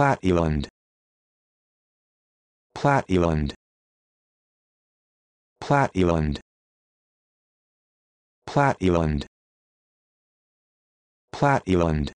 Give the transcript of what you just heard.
Platteland Platteland Platteland Platteland Platteland